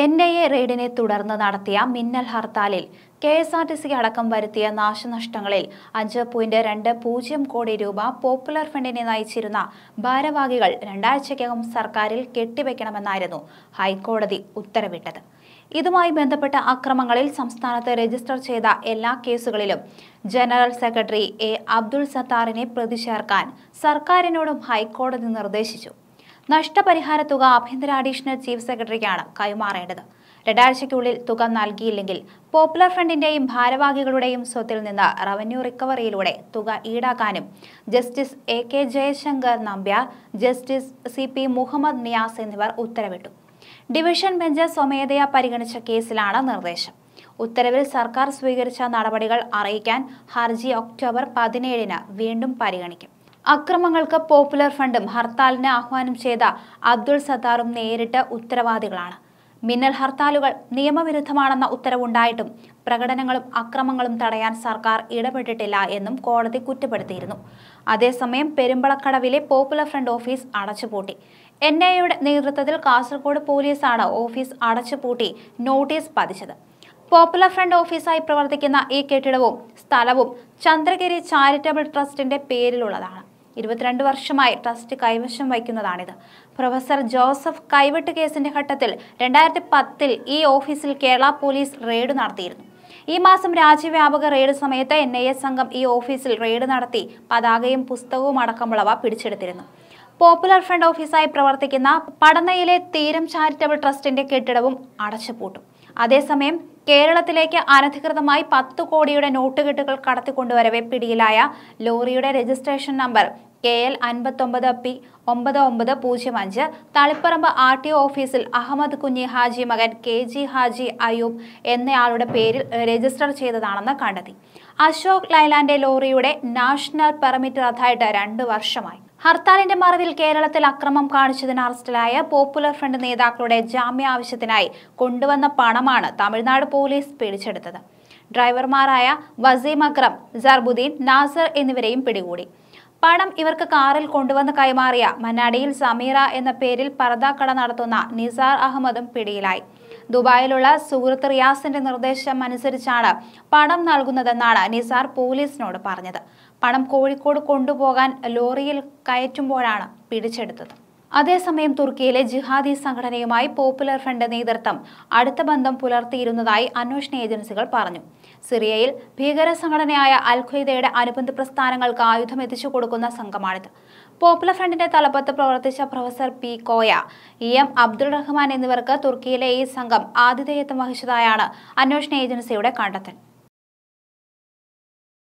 N I A റെയ്ഡിനെ തുടർന്ന് നടത്തിയ മിന്നൽ ഹർത്താലിൽ കെ എസ് ആർ ടി സിക്ക് അടക്കം വരുത്തിയ നാശനഷ്ടങ്ങളിൽ അഞ്ച് പോയിന്റ് രണ്ട് പൂജ്യം കോടി രൂപ പോപ്പുലർ ഫണ്ടിനെ നയിച്ചിരുന്ന ഭാരവാഹികൾ രണ്ടാഴ്ചയ്ക്കകം സർക്കാരിൽ കെട്ടിവെക്കണമെന്നായിരുന്നു ഹൈക്കോടതി ഉത്തരവിട്ടത് ഇതുമായി ബന്ധപ്പെട്ട അക്രമങ്ങളിൽ സംസ്ഥാനത്ത് രജിസ്റ്റർ ചെയ്ത എല്ലാ കേസുകളിലും ജനറൽ സെക്രട്ടറി എ അബ്ദുൾ സത്താറിനെ പ്രതി ചേർക്കാൻ സർക്കാരിനോടും ഹൈക്കോടതി നിർദ്ദേശിച്ചു നഷ്ടപരിഹാര തുക ആഭ്യന്തര അഡീഷണൽ ചീഫ് സെക്രട്ടറിക്കാണ് കൈമാറേണ്ടത് രണ്ടാഴ്ചയ്ക്കുള്ളിൽ തുക നൽകിയില്ലെങ്കിൽ പോപ്പുലർ ഫ്രണ്ടിന്റെയും ഭാരവാഹികളുടെയും സ്വത്തിൽ നിന്ന് റവന്യൂ റിക്കവറിയിലൂടെ തുക ഈടാക്കാനും justice A K Jayashankar Nambiar justice C P Muhammad Niyas എന്നിവർ ഉത്തരവിട്ടു ഡിവിഷൻ ബെഞ്ച് സ്വമേധയാ പരിഗണിച്ച കേസിലാണ് നിർദ്ദേശം ഉത്തരവിൽ സർക്കാർ സ്വീകരിച്ച നടപടികൾ അറിയിക്കാൻ ഹർജി ഒക്ടോബർ പതിനേഴിന് വീണ്ടും പരിഗണിക്കും അക്രമങ്ങൾക്ക് പോപ്പുലർ ഫണ്ടും ഹർത്താലിന് ആഹ്വാനം ചെയ്ത അബ്ദുൾ സത്താറും നേരിട്ട് ഉത്തരവാദികളാണ് മിന്നൽ ഹർത്താലുകൾ നിയമവിരുദ്ധമാണെന്ന ഉത്തരവുണ്ടായിട്ടും പ്രകടനങ്ങളും അക്രമങ്ങളും തടയാൻ സർക്കാർ ഇടപെട്ടിട്ടില്ല എന്നും കോടതി കുറ്റപ്പെടുത്തിയിരുന്നു അതേസമയം പെരുമ്പളക്കടവിലെ പോപ്പുലർ ഫ്രണ്ട് ഓഫീസ് അടച്ചുപൂട്ടി എൻ ഐയുടെ നേതൃത്വത്തിൽ കാസർഗോഡ് പോലീസാണ് ഓഫീസ് അടച്ചുപൂട്ടി നോട്ടീസ് പതിച്ചത് പോപ്പുലർ ഫ്രണ്ട് ഓഫീസായി പ്രവർത്തിക്കുന്ന ഈ കെട്ടിടവും സ്ഥലവും ചന്ദ്രഗിരി ചാരിറ്റബിൾ ട്രസ്റ്റിന്റെ പേരിലുള്ളതാണ് ഇരുപത്തിരണ്ട് വർഷമായി ട്രസ്റ്റ് കൈവശം വയ്ക്കുന്നതാണിത് പ്രൊഫസർ ജോസഫ് കൈവെട്ട് കേസിന്റെ ഘട്ടത്തിൽ രണ്ടായിരത്തി പത്തിൽ ഈ ഓഫീസിൽ കേരള പോലീസ് റെയ്ഡ് നടത്തിയിരുന്നു ഈ മാസം രാജ്യവ്യാപക റെയ്ഡ് സമയത്ത് എൻ ഐ സംഘം ഈ ഓഫീസിൽ റെയ്ഡ് നടത്തി പതാകയും പുസ്തകവും അടക്കമുള്ളവ പിടിച്ചെടുത്തിരുന്നു പോപ്പുലർ ഫ്രണ്ട് ഓഫീസായി പ്രവർത്തിക്കുന്ന പടനയിലെ തീരം ചാരിറ്റബിൾ ട്രസ്റ്റിന്റെ കെട്ടിടവും അടച്ചുപൂട്ടും അതേസമയം കേരളത്തിലേക്ക് അനധികൃതമായി പത്ത് കോടിയുടെ നോട്ടുകെട്ടുകൾ കടത്തിക്കൊണ്ടുവരവെ പിടിയിലായ ലോറിയുടെ രജിസ്ട്രേഷൻ നമ്പർ കെ എൽ അൻപത്തൊമ്പത് പി ഒമ്പത് ഒമ്പത് പൂജ്യം അഞ്ച് തളിപ്പറമ്പ് ആർ ടി ഒ ഓഫീസിൽ അഹമ്മദ് കുഞ്ഞി ഹാജി മകൻ കെ ജി ഹാജി അയൂബ് എന്നയാളുടെ പേരിൽ രജിസ്റ്റർ ചെയ്തതാണെന്ന് കണ്ടെത്തി അശോക് ലൈലാൻഡ് ലോറിയുടെ നാഷണൽ പെർമിറ്റ് റദ്ദായിട്ട് രണ്ട് വർഷമായി ഹർത്താലിന്റെ മറവിൽ കേരളത്തിൽ അക്രമം കാണിച്ചതിന് അറസ്റ്റിലായ പോപ്പുലർ ഫ്രണ്ട് നേതാക്കളുടെ ജാമ്യ ആവശ്യത്തിനായി കൊണ്ടുവന്ന പണമാണ് തമിഴ്നാട് പോലീസ് പിടിച്ചെടുത്തത് ഡ്രൈവർമാരായ വസീം അക്രം ജർബുദ്ദീൻ നാസർ എന്നിവരെയും പിടികൂടി പണം ഇവർക്ക് കാറിൽ കൊണ്ടുവന്ന് കൈമാറിയ മന്നാടിയിൽ സമീറ എന്ന പേരിൽ പർദ്ദ നടത്തുന്ന നിസാർ അഹമ്മദും പിടിയിലായി ദുബായിലുള്ള സുഹൃത്ത് റിയാസിന്റെ നിർദ്ദേശം അനുസരിച്ചാണ് പണം നൽകുന്നതെന്നാണ് നിസാർ പോലീസിനോട് പറഞ്ഞത് പണം കോഴിക്കോട് കൊണ്ടുപോകാൻ ലോറിയിൽ കയറ്റുമ്പോഴാണ് പിടിച്ചെടുത്തത് അതേസമയം തുർക്കിയിലെ ജിഹാദി സംഘടനയുമായി പോപ്പുലർ ഫ്രണ്ട് നേതൃത്വം അടുത്ത ബന്ധം പുലർത്തിയിരുന്നതായി അന്വേഷണ ഏജൻസികൾ പറഞ്ഞു സിറിയയിൽ ഭീകര സംഘടനയായ അൽഖ്വയ്ദയുടെ അനുബന്ധ പ്രസ്ഥാനങ്ങൾക്ക് ആയുധം എത്തിച്ചു കൊടുക്കുന്ന സംഘമാണിത് പോപ്പുലർ ഫ്രണ്ടിന്റെ തലപ്പത്ത് പ്രവർത്തിച്ച professor P Koya E M Abdul Rahman എന്നിവർക്ക് തുർക്കിയിലെ ഈ സംഘം ആതിഥേയത്വം വഹിച്ചതായാണ് അന്വേഷണ ഏജൻസിയുടെ കണ്ടെത്തൽ